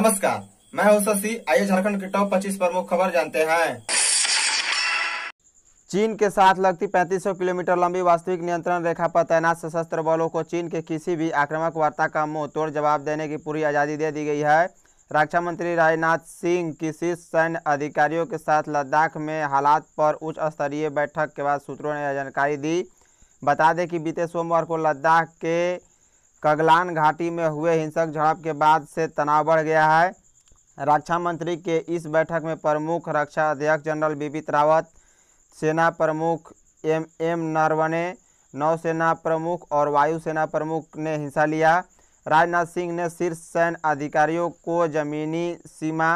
नमस्कार मैं हूं शशि आइए झारखंड के टॉप 25 प्रमुख खबर जानते हैं चीन के साथ लगती 3500 किलोमीटर लंबी वास्तविक नियंत्रण रेखा पर तैनात सशस्त्र बलों को चीन के किसी भी आक्रामक वार्ता का मुंह तोड़ जवाब देने की पूरी आज़ादी दे दी गई है रक्षा मंत्री राजनाथ सिंह की शीर्ष सैन्य अधिकारियों के साथ लद्दाख में हालात पर उच्च स्तरीय बैठक के बाद सूत्रों ने यह जानकारी दी बता दें कि बीते सोमवार को लद्दाख के कगलान घाटी में हुए हिंसक झड़प के बाद से तनाव बढ़ गया है रक्षा मंत्री के इस बैठक में प्रमुख रक्षा अध्यक्ष जनरल बिपिन रावत सेना प्रमुख एम एम नरवणे नौसेना प्रमुख और वायुसेना प्रमुख ने हिस्सा लिया राजनाथ सिंह ने शीर्ष सैन्य अधिकारियों को जमीनी सीमा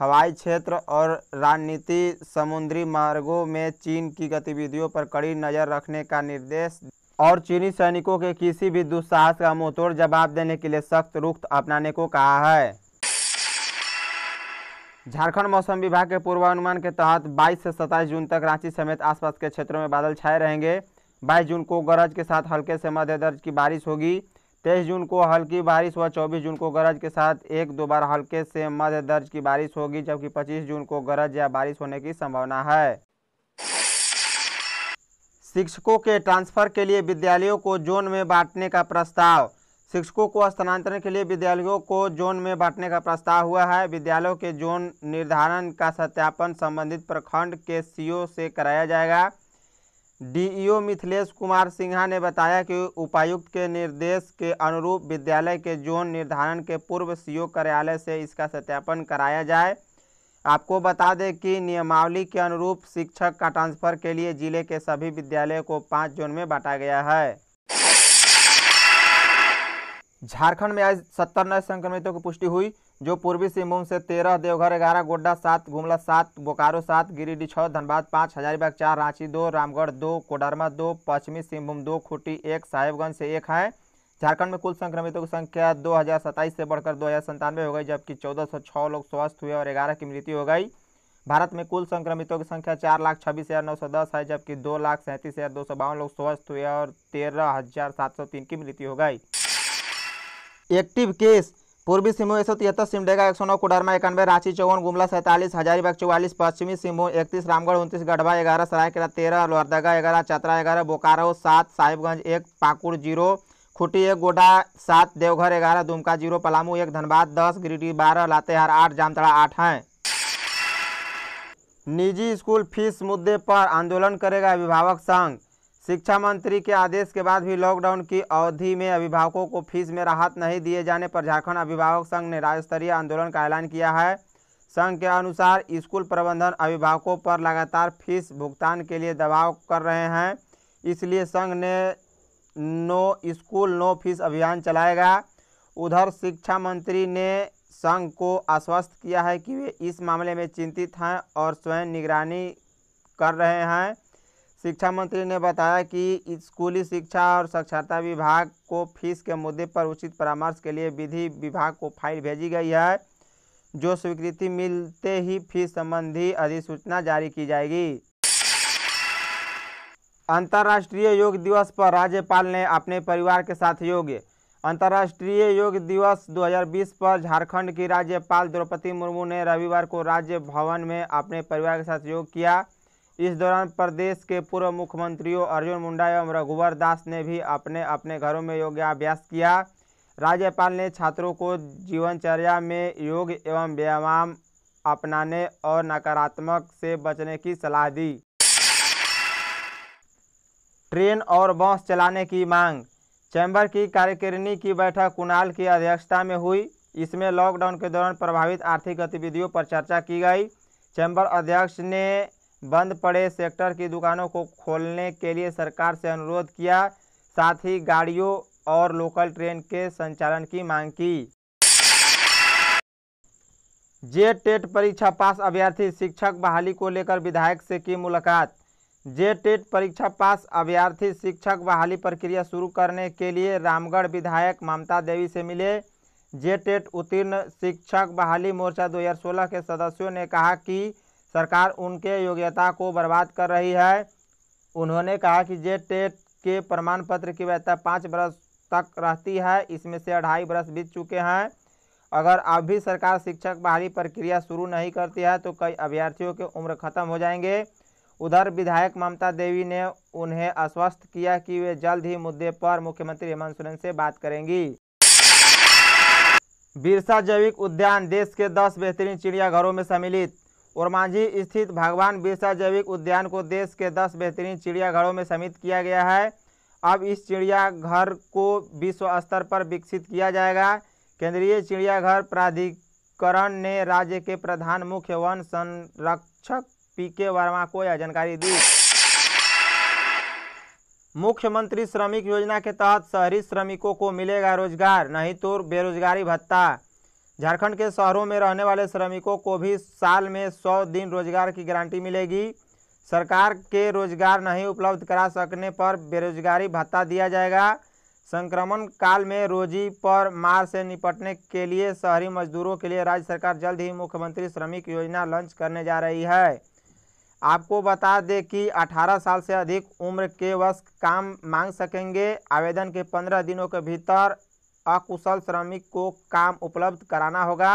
हवाई क्षेत्र और रणनीति समुद्री मार्गों में चीन की गतिविधियों पर कड़ी नज़र रखने का निर्देश और चीनी सैनिकों के किसी भी दुस्साहस का मुंहतोड़ जवाब देने के लिए सख्त रुख अपनाने को कहा है झारखंड मौसम विभाग के पूर्वानुमान के तहत 22 से 27 जून तक रांची समेत आसपास के क्षेत्रों में बादल छाए रहेंगे 22 जून को गरज के साथ हल्के से मध्य दर्ज की बारिश होगी 23 जून को हल्की बारिश व 24 जून को गरज के साथ एक दो बार हल्के से मध्य दर्ज की बारिश होगी जबकि 25 जून को गरज या बारिश होने की संभावना है शिक्षकों के ट्रांसफर के लिए विद्यालयों को जोन में बांटने का प्रस्ताव शिक्षकों को स्थानांतरण के लिए विद्यालयों को जोन में बांटने का प्रस्ताव हुआ है विद्यालयों के जोन निर्धारण का सत्यापन संबंधित प्रखंड के सीओ से कराया जाएगा डीईओ मिथिलेश कुमार सिन्हा ने बताया कि उपायुक्त के निर्देश के अनुरूप विद्यालय के जोन निर्धारण के पूर्व सीओ कार्यालय से इसका सत्यापन कराया जाए आपको बता दें कि नियमावली के अनुरूप शिक्षक का ट्रांसफर के लिए जिले के सभी विद्यालयों को पाँच जोन में बांटा गया है झारखंड में आज सत्तर नए संक्रमितों की पुष्टि हुई जो पूर्वी सिंहभूम से तेरह देवघर ग्यारह गोड्डा सात गुमला सात बोकारो सात गिरिडीह छः धनबाद पाँच हजारीबाग चार रांची दो रामगढ़ दो कोडरमा दो पश्चिमी सिंहभूम दो खूटी एक साहेबगंज से एक है झारखंड में कुल संक्रमितों की संख्या दो से बढ़कर दो हो गई जबकि चौदह लोग स्वस्थ हुए और ग्यारह की मृत्यु हो गई भारत में कुल संक्रमितों की संख्या चार लाख छब्बीस हज़ार नौ सौ दस है जबकि दो लाख सैंतीस हज़ार दो सौ बावन लोग स्वस्थ हुए और तेरह हज़ार सात सौ तीन की मृत्यु हो गई एक्टिव केस पूर्वी सिंहभूम एक सौ तिहत्तर सिमडेगा एक सौ नौ कोडरमा इक्यानवे रांची चौवन गुमला सैंतालीस हजारीबाग चौवालीस पश्चिमी सिंहभूम इकतीस रामगढ़ उनतीस गढ़वा ग्यारह सरायकेला तेरह लोहरदगा ग्यारह चतरा ग्यारह बोकारो सात साहिबगंज एक पाकुड़ जीरो खुटी एक गोडा सात देवघर ग्यारह दुमका जीरो पलामू एक धनबाद दस गिरिडीह बारह लातेहार आठ जामतड़ा आठ हैं निजी स्कूल फीस मुद्दे पर आंदोलन करेगा अभिभावक संघ शिक्षा मंत्री के आदेश के बाद भी लॉकडाउन की अवधि में अभिभावकों को फीस में राहत नहीं दिए जाने पर झारखंड अभिभावक संघ ने राज्य स्तरीय आंदोलन का ऐलान किया है संघ के अनुसार स्कूल प्रबंधन अभिभावकों पर लगातार फीस भुगतान के लिए दबाव कर रहे हैं इसलिए संघ ने नो स्कूल नो फीस अभियान चलाएगा उधर शिक्षा मंत्री ने संघ को आश्वस्त किया है कि वे इस मामले में चिंतित हैं और स्वयं निगरानी कर रहे हैं शिक्षा मंत्री ने बताया कि स्कूली शिक्षा और साक्षरता विभाग को फीस के मुद्दे पर उचित परामर्श के लिए विधि विभाग को फाइल भेजी गई है जो स्वीकृति मिलते ही फीस संबंधी अधिसूचना जारी की जाएगी अंतर्राष्ट्रीय योग दिवस पर राज्यपाल ने अपने परिवार के साथ योग अंतर्राष्ट्रीय योग दिवस 2020 पर झारखंड की राज्यपाल द्रौपदी मुर्मू ने रविवार को राज्य भवन में अपने परिवार के साथ योग किया इस दौरान प्रदेश के पूर्व मुख्यमंत्रियों अर्जुन मुंडा एवं रघुवर दास ने भी अपने अपने घरों में योगाभ्यास किया राज्यपाल ने छात्रों को जीवनचर्या में योग एवं व्यायाम अपनाने और नकारात्मक से बचने की सलाह दी ट्रेन और बस चलाने की मांग चैम्बर की कार्यकारिणी की बैठक कुणाल की अध्यक्षता में हुई इसमें लॉकडाउन के दौरान प्रभावित आर्थिक गतिविधियों पर चर्चा की गई चैम्बर अध्यक्ष ने बंद पड़े सेक्टर की दुकानों को खोलने के लिए सरकार से अनुरोध किया साथ ही गाड़ियों और लोकल ट्रेन के संचालन की मांग की जे टेट परीक्षा पास अभ्यर्थी शिक्षक बहाली को लेकर विधायक से की मुलाकात जे टेट परीक्षा पास अभ्यर्थी शिक्षक बहाली प्रक्रिया शुरू करने के लिए रामगढ़ विधायक ममता देवी से मिले जे टेट उत्तीर्ण शिक्षक बहाली मोर्चा 2016 के सदस्यों ने कहा कि सरकार उनके योग्यता को बर्बाद कर रही है उन्होंने कहा कि जे टेट के प्रमाण पत्र की वैधता पाँच बरस तक रहती है इसमें से अढ़ाई बरस बीत चुके हैं अगर अब भी सरकार शिक्षक बहाली प्रक्रिया शुरू नहीं करती है तो कई अभ्यर्थियों के उम्र खत्म हो जाएंगे उधर विधायक ममता देवी ने उन्हें आश्वस्त किया कि वे जल्द ही मुद्दे पर मुख्यमंत्री हेमंत सोरेन से बात करेंगी बिरसा जैविक उद्यान देश के 10 बेहतरीन चिड़ियाघरों में सम्मिलित ओरमांझी स्थित भगवान बिरसा जैविक उद्यान को देश के 10 बेहतरीन चिड़ियाघरों में सम्मिलित किया गया है अब इस चिड़ियाघर को विश्व स्तर पर विकसित किया जाएगा केंद्रीय चिड़ियाघर प्राधिकरण ने राज्य के प्रधान मुख्य वन संरक्षक पी के वर्मा को यह जानकारी दी मुख्यमंत्री श्रमिक योजना के तहत शहरी श्रमिकों को मिलेगा रोजगार नहीं तो बेरोजगारी भत्ता झारखंड के शहरों में रहने वाले श्रमिकों को भी साल में सौ दिन रोजगार की गारंटी मिलेगी सरकार के रोजगार नहीं उपलब्ध करा सकने पर बेरोजगारी भत्ता दिया जाएगा संक्रमण काल में रोजी पर मार से निपटने के लिए शहरी मजदूरों के लिए राज्य सरकार जल्द ही मुख्यमंत्री श्रमिक योजना लॉन्च करने जा रही है आपको बता दें कि 18 साल से अधिक उम्र के वश काम मांग सकेंगे आवेदन के 15 दिनों के भीतर अकुशल श्रमिक को काम उपलब्ध कराना होगा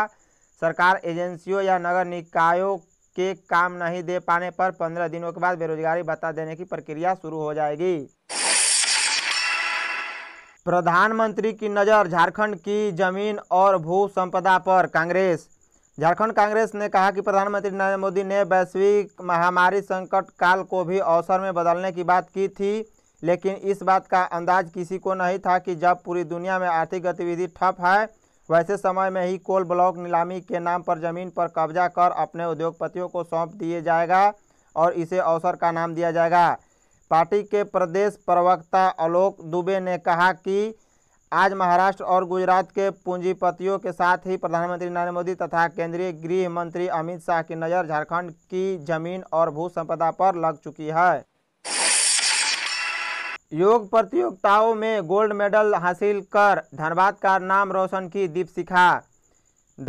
सरकार एजेंसियों या नगर निकायों के काम नहीं दे पाने पर 15 दिनों के बाद बेरोजगारी बता देने की प्रक्रिया शुरू हो जाएगी प्रधानमंत्री की नज़र झारखंड की जमीन और भू संपदा पर कांग्रेस झारखंड कांग्रेस ने कहा कि प्रधानमंत्री नरेंद्र मोदी ने वैश्विक महामारी संकट काल को भी अवसर में बदलने की बात की थी लेकिन इस बात का अंदाज किसी को नहीं था कि जब पूरी दुनिया में आर्थिक गतिविधि ठप है वैसे समय में ही कोल ब्लॉक नीलामी के नाम पर जमीन पर कब्जा कर अपने उद्योगपतियों को सौंप दिए जाएगा और इसे अवसर का नाम दिया जाएगा पार्टी के प्रदेश प्रवक्ता आलोक दुबे ने कहा कि आज महाराष्ट्र और गुजरात के पूंजीपतियों के साथ ही प्रधानमंत्री नरेंद्र मोदी तथा केंद्रीय गृह मंत्री अमित शाह की नज़र झारखंड की जमीन और भू संपदा पर लग चुकी है योग प्रतियोगिताओं में गोल्ड मेडल हासिल कर धनबाद का नाम रोशन की दीपशिखा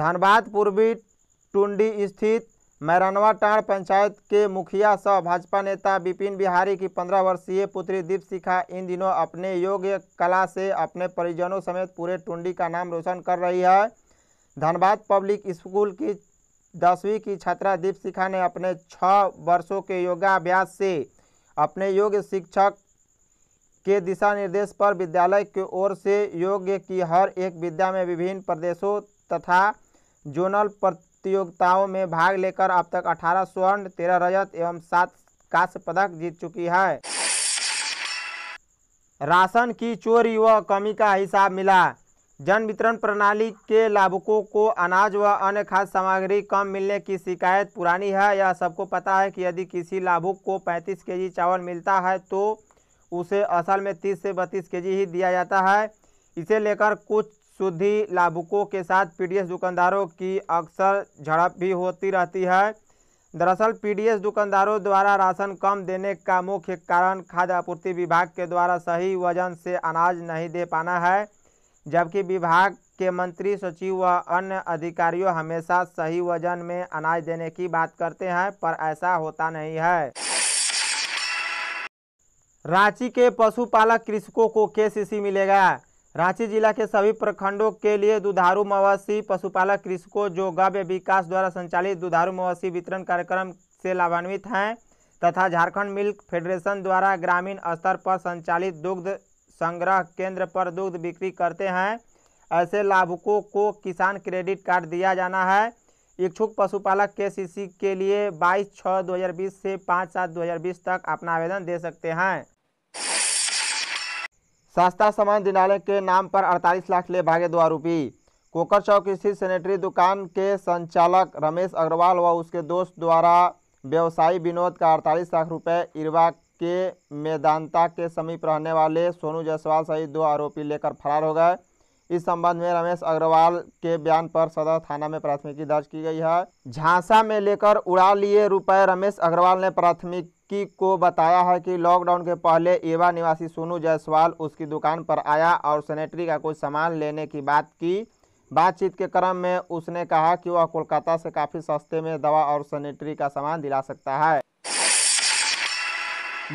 धनबाद पूर्वी टुंडी स्थित मैरनवा टाण पंचायत के मुखिया सह भाजपा नेता विपिन बिहारी की पंद्रह वर्षीय पुत्री दीप शिखा इन दिनों अपने योग्य कला से अपने परिजनों समेत पूरे टुंडी का नाम रोशन कर रही है धनबाद पब्लिक स्कूल की दसवीं की छात्रा दीप शिखा ने अपने छः वर्षों के योगाभ्यास से अपने योग्य शिक्षक के दिशा निर्देश पर विद्यालय की ओर से योग्य की हर एक विद्या में विभिन्न प्रदेशों तथा जोनल प्रतियोगिताओं में भाग लेकर अब तक 18 स्वर्ण 13 रजत एवं 7 कांस्य पदक जीत चुकी है राशन की चोरी व कमी का हिसाब मिला जन वितरण प्रणाली के लाभुकों को अनाज व अन्य खाद्य सामग्री कम मिलने की शिकायत पुरानी है यह सबको पता है कि यदि किसी लाभुक को 35 केजी चावल मिलता है तो उसे असल में 30 से 32 केजी ही दिया जाता है इसे लेकर कुछ शुद्धि लाभुकों के साथ पीडीएस दुकानदारों की अक्सर झड़प भी होती रहती है दरअसल पीडीएस दुकानदारों द्वारा राशन कम देने का मुख्य कारण खाद्य आपूर्ति विभाग के द्वारा सही वजन से अनाज नहीं दे पाना है जबकि विभाग के मंत्री सचिव व अन्य अधिकारियों हमेशा सही वजन में अनाज देने की बात करते हैं पर ऐसा होता नहीं है रांची के पशुपालक कृषकों को केसीसी मिलेगा रांची जिला के सभी प्रखंडों के लिए दुधारू मवासी पशुपालक कृषकों जो गव्य विकास द्वारा संचालित दुधारू मवासी वितरण कार्यक्रम से लाभान्वित हैं तथा झारखंड मिल्क फेडरेशन द्वारा ग्रामीण स्तर पर संचालित दुग्ध संग्रह केंद्र पर दुग्ध बिक्री करते हैं ऐसे लाभुकों को किसान क्रेडिट कार्ड दिया जाना है इच्छुक पशुपालक के सीसी के लिए 22 छः 2020 से 5 सात 2020 तक अपना आवेदन दे सकते हैं सस्ता सामान दिनालय के नाम पर 48 लाख ले भागे दो आरोपी कोकर चौक स्थित सेनेटरी दुकान के संचालक रमेश अग्रवाल व उसके दोस्त द्वारा व्यवसायी विनोद का अड़तालीस लाख रुपए इरवा के मेदांता के समीप रहने वाले सोनू जायसवाल सहित दो आरोपी लेकर फरार हो गए इस संबंध में रमेश अग्रवाल के बयान पर सदर थाना में प्राथमिकी दर्ज की गई है झांसा में लेकर उड़ा लिए रुपए रमेश अग्रवाल ने प्राथमिक की को बताया है कि लॉकडाउन के पहले एवा निवासी सोनू जायसवाल उसकी दुकान पर आया और सैनिटरी का कुछ सामान लेने की बात की बातचीत के क्रम में उसने कहा कि वह कोलकाता से काफ़ी सस्ते में दवा और सैनिटरी का सामान दिला सकता है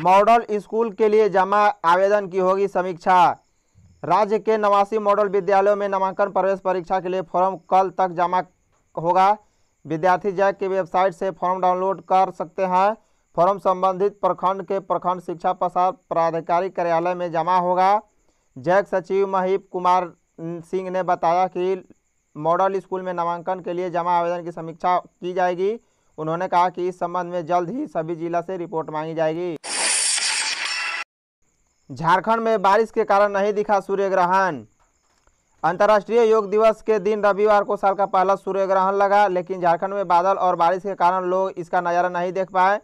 मॉडल स्कूल के लिए जमा आवेदन की होगी समीक्षा राज्य के नवासी मॉडल विद्यालयों में नामांकन प्रवेश परीक्षा के लिए फॉर्म कल तक जमा होगा विद्यार्थी जैक की वेबसाइट से फॉर्म डाउनलोड कर सकते हैं फॉर्म संबंधित प्रखंड के प्रखंड शिक्षा प्रसार प्राधिकारी कार्यालय में जमा होगा जैक सचिव महीप कुमार सिंह ने बताया कि मॉडल स्कूल में नामांकन के लिए जमा आवेदन की समीक्षा की जाएगी उन्होंने कहा कि इस संबंध में जल्द ही सभी जिला से रिपोर्ट मांगी जाएगी झारखंड में बारिश के कारण नहीं दिखा सूर्य ग्रहण अंतर्राष्ट्रीय योग दिवस के दिन रविवार को साल का पहला सूर्य ग्रहण लगा लेकिन झारखंड में बादल और बारिश के कारण लोग इसका नज़ारा नहीं देख पाए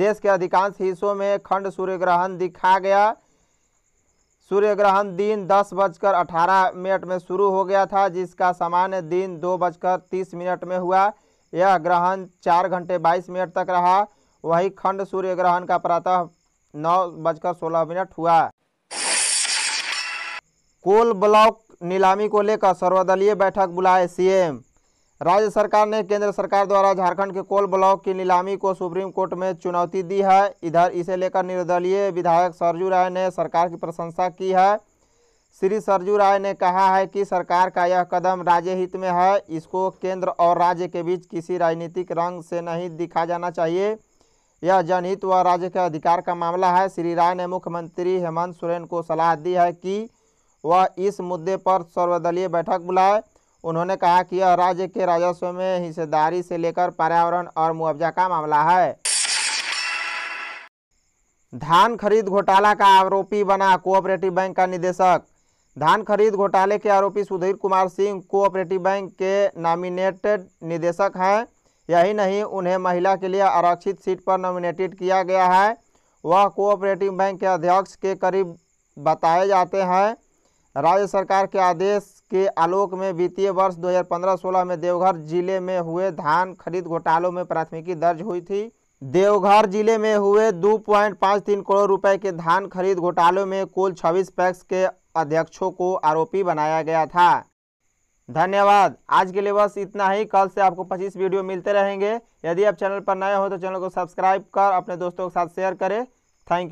देश के अधिकांश हिस्सों में खंड सूर्य ग्रहण दिखा गया सूर्य ग्रहण दिन दस बजकर अठारह मिनट में शुरू हो गया था जिसका सामान्य दिन दो बजकर तीस मिनट में हुआ यह ग्रहण चार घंटे बाईस मिनट तक रहा वही खंड सूर्य ग्रहण का प्रातः नौ बजकर सोलह मिनट हुआ कोल ब्लॉक नीलामी को लेकर सर्वदलीय बैठक बुलाए सीएम राज्य सरकार ने केंद्र सरकार द्वारा झारखंड के कोल ब्लॉक की नीलामी को सुप्रीम कोर्ट में चुनौती दी है इधर इसे लेकर निर्दलीय विधायक सरजू राय ने सरकार की प्रशंसा की है श्री सरजू राय ने कहा है कि सरकार का यह कदम राज्य हित में है इसको केंद्र और राज्य के बीच किसी राजनीतिक रंग से नहीं दिखा जाना चाहिए यह जनहित व राज्य के अधिकार का मामला है श्री राय ने मुख्यमंत्री हेमंत सोरेन को सलाह दी है कि वह इस मुद्दे पर सर्वदलीय बैठक बुलाए उन्होंने कहा कि यह राज्य के राजस्व में हिस्सेदारी से लेकर पर्यावरण और मुआवजा का मामला है धान खरीद घोटाला का आरोपी बना कोऑपरेटिव बैंक का निदेशक धान खरीद घोटाले के आरोपी सुधीर कुमार सिंह कोऑपरेटिव बैंक के नॉमिनेटेड निदेशक हैं यही नहीं उन्हें महिला के लिए आरक्षित सीट पर नॉमिनेटेड किया गया है वह कोऑपरेटिव बैंक के अध्यक्ष के करीब बताए जाते हैं राज्य सरकार के आदेश के आलोक में वित्तीय वर्ष 2015-16 में देवघर जिले में हुए धान खरीद घोटालों में प्राथमिकी दर्ज हुई थी देवघर जिले में हुए 2.53 करोड़ रुपए के धान खरीद घोटालों में कुल 26 पैक्स के अध्यक्षों को आरोपी बनाया गया था धन्यवाद आज के लिए बस इतना ही कल से आपको 25 वीडियो मिलते रहेंगे यदि आप चैनल पर नए हो तो चैनल को सब्सक्राइब कर अपने दोस्तों के साथ शेयर करें थैंक यू